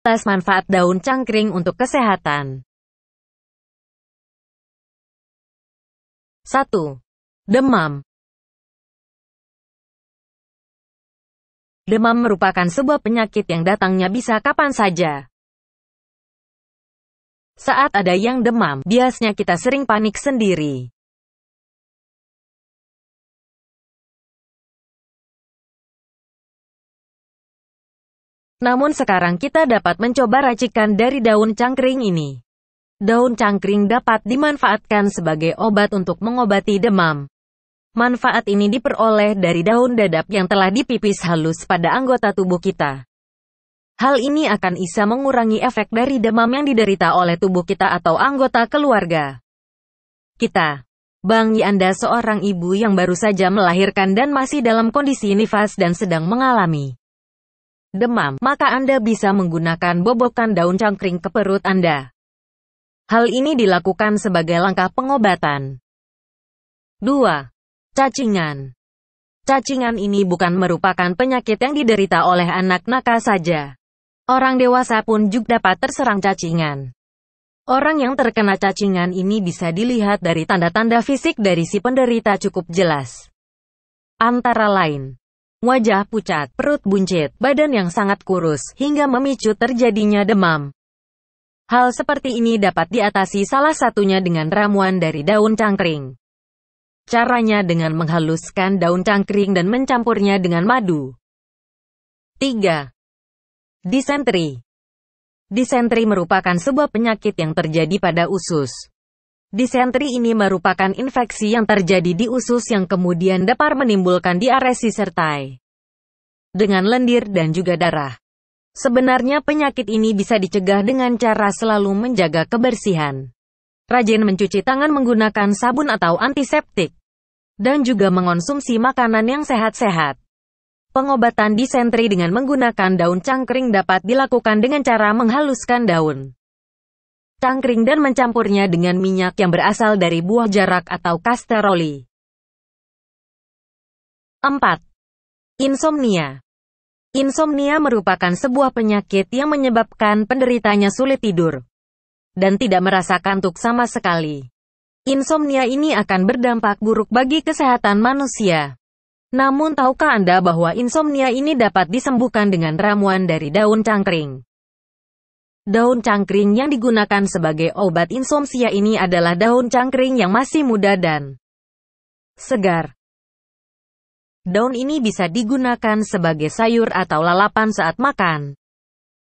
Tes manfaat daun cangkring untuk kesehatan. 1. Demam Demam merupakan sebuah penyakit yang datangnya bisa kapan saja. Saat ada yang demam, biasanya kita sering panik sendiri. Namun sekarang kita dapat mencoba racikan dari daun cangkring ini. Daun cangkring dapat dimanfaatkan sebagai obat untuk mengobati demam. Manfaat ini diperoleh dari daun dadap yang telah dipipis halus pada anggota tubuh kita. Hal ini akan bisa mengurangi efek dari demam yang diderita oleh tubuh kita atau anggota keluarga. Kita, Bang anda seorang ibu yang baru saja melahirkan dan masih dalam kondisi nifas dan sedang mengalami demam, maka Anda bisa menggunakan bobokan daun cangkring ke perut Anda. Hal ini dilakukan sebagai langkah pengobatan. 2. Cacingan Cacingan ini bukan merupakan penyakit yang diderita oleh anak nakal saja. Orang dewasa pun juga dapat terserang cacingan. Orang yang terkena cacingan ini bisa dilihat dari tanda-tanda fisik dari si penderita cukup jelas. Antara lain, wajah pucat, perut buncit, badan yang sangat kurus, hingga memicu terjadinya demam. Hal seperti ini dapat diatasi salah satunya dengan ramuan dari daun cangkring. Caranya dengan menghaluskan daun cangkring dan mencampurnya dengan madu. 3. Disentri Disentri merupakan sebuah penyakit yang terjadi pada usus. Disentri ini merupakan infeksi yang terjadi di usus yang kemudian dapat menimbulkan diaresi sertai dengan lendir dan juga darah. Sebenarnya penyakit ini bisa dicegah dengan cara selalu menjaga kebersihan. Rajin mencuci tangan menggunakan sabun atau antiseptik. Dan juga mengonsumsi makanan yang sehat-sehat. Pengobatan disentri dengan menggunakan daun cangkring dapat dilakukan dengan cara menghaluskan daun cangkring dan mencampurnya dengan minyak yang berasal dari buah jarak atau kasteroli. 4. Insomnia Insomnia merupakan sebuah penyakit yang menyebabkan penderitanya sulit tidur dan tidak merasa kantuk sama sekali. Insomnia ini akan berdampak buruk bagi kesehatan manusia. Namun tahukah Anda bahwa insomnia ini dapat disembuhkan dengan ramuan dari daun cangkring? Daun cangkring yang digunakan sebagai obat insomnia ini adalah daun cangkring yang masih muda dan segar. Daun ini bisa digunakan sebagai sayur atau lalapan saat makan.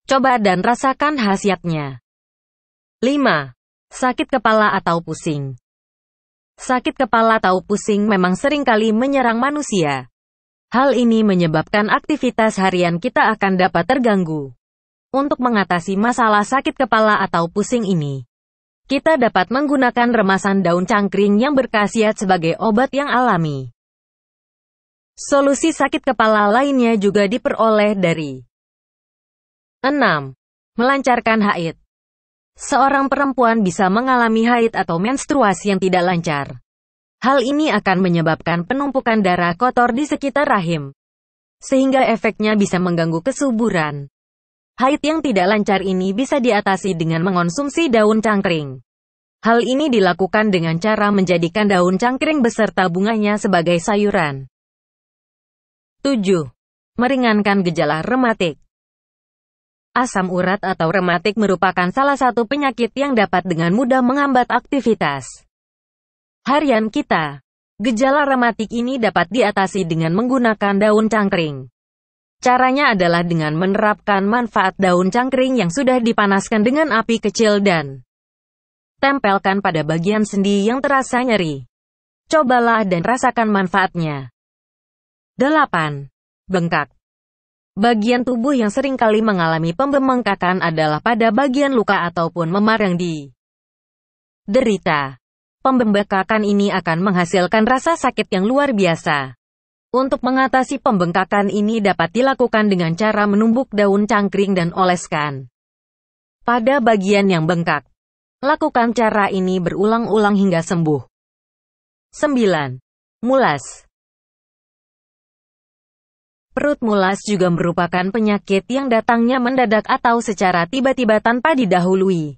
Coba dan rasakan khasiatnya. 5. Sakit kepala atau pusing. Sakit kepala atau pusing memang seringkali menyerang manusia. Hal ini menyebabkan aktivitas harian kita akan dapat terganggu untuk mengatasi masalah sakit kepala atau pusing ini. Kita dapat menggunakan remasan daun cangkring yang berkhasiat sebagai obat yang alami. Solusi sakit kepala lainnya juga diperoleh dari 6. Melancarkan haid Seorang perempuan bisa mengalami haid atau menstruasi yang tidak lancar. Hal ini akan menyebabkan penumpukan darah kotor di sekitar rahim, sehingga efeknya bisa mengganggu kesuburan. Haid yang tidak lancar ini bisa diatasi dengan mengonsumsi daun cangkring. Hal ini dilakukan dengan cara menjadikan daun cangkring beserta bunganya sebagai sayuran. 7. Meringankan gejala rematik Asam urat atau rematik merupakan salah satu penyakit yang dapat dengan mudah menghambat aktivitas. Harian kita, gejala rematik ini dapat diatasi dengan menggunakan daun cangkring. Caranya adalah dengan menerapkan manfaat daun cangkring yang sudah dipanaskan dengan api kecil dan tempelkan pada bagian sendi yang terasa nyeri. Cobalah dan rasakan manfaatnya. 8. Bengkak Bagian tubuh yang seringkali mengalami pembengkakan adalah pada bagian luka ataupun memar yang di derita. Pembengkakan ini akan menghasilkan rasa sakit yang luar biasa. Untuk mengatasi pembengkakan ini dapat dilakukan dengan cara menumbuk daun cangkring dan oleskan. Pada bagian yang bengkak, lakukan cara ini berulang-ulang hingga sembuh. 9. Mulas Perut mulas juga merupakan penyakit yang datangnya mendadak atau secara tiba-tiba tanpa didahului.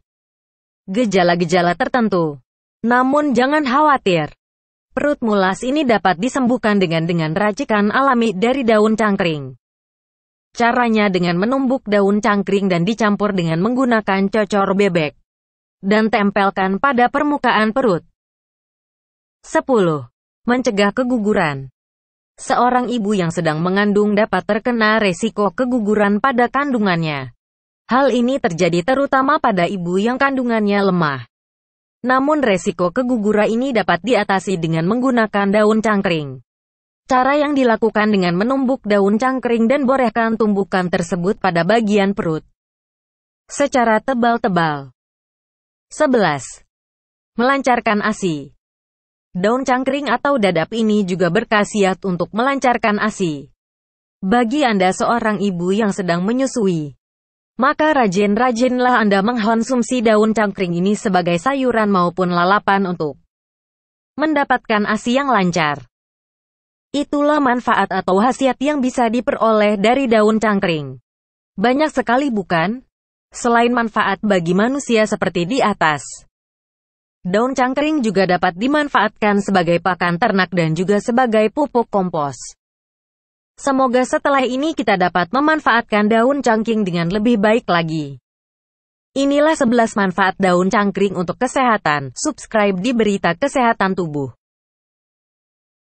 Gejala-gejala tertentu. Namun jangan khawatir, Perut mulas ini dapat disembuhkan dengan dengan racikan alami dari daun cangkring. Caranya dengan menumbuk daun cangkring dan dicampur dengan menggunakan cocor bebek. Dan tempelkan pada permukaan perut. 10. Mencegah keguguran Seorang ibu yang sedang mengandung dapat terkena resiko keguguran pada kandungannya. Hal ini terjadi terutama pada ibu yang kandungannya lemah. Namun resiko keguguran ini dapat diatasi dengan menggunakan daun cangkring. Cara yang dilakukan dengan menumbuk daun cangkring dan borehkan tumbukan tersebut pada bagian perut. Secara tebal-tebal. 11. Melancarkan ASI Daun cangkring atau dadap ini juga berkhasiat untuk melancarkan ASI. Bagi Anda seorang ibu yang sedang menyusui, maka rajin-rajinlah Anda mengkonsumsi daun cangkring ini sebagai sayuran maupun lalapan untuk mendapatkan ASI yang lancar. Itulah manfaat atau khasiat yang bisa diperoleh dari daun cangkring. Banyak sekali bukan? Selain manfaat bagi manusia seperti di atas. Daun cangkring juga dapat dimanfaatkan sebagai pakan ternak dan juga sebagai pupuk kompos. Semoga setelah ini kita dapat memanfaatkan daun cangking dengan lebih baik lagi. Inilah 11 manfaat daun cangkring untuk kesehatan. Subscribe di Berita Kesehatan Tubuh.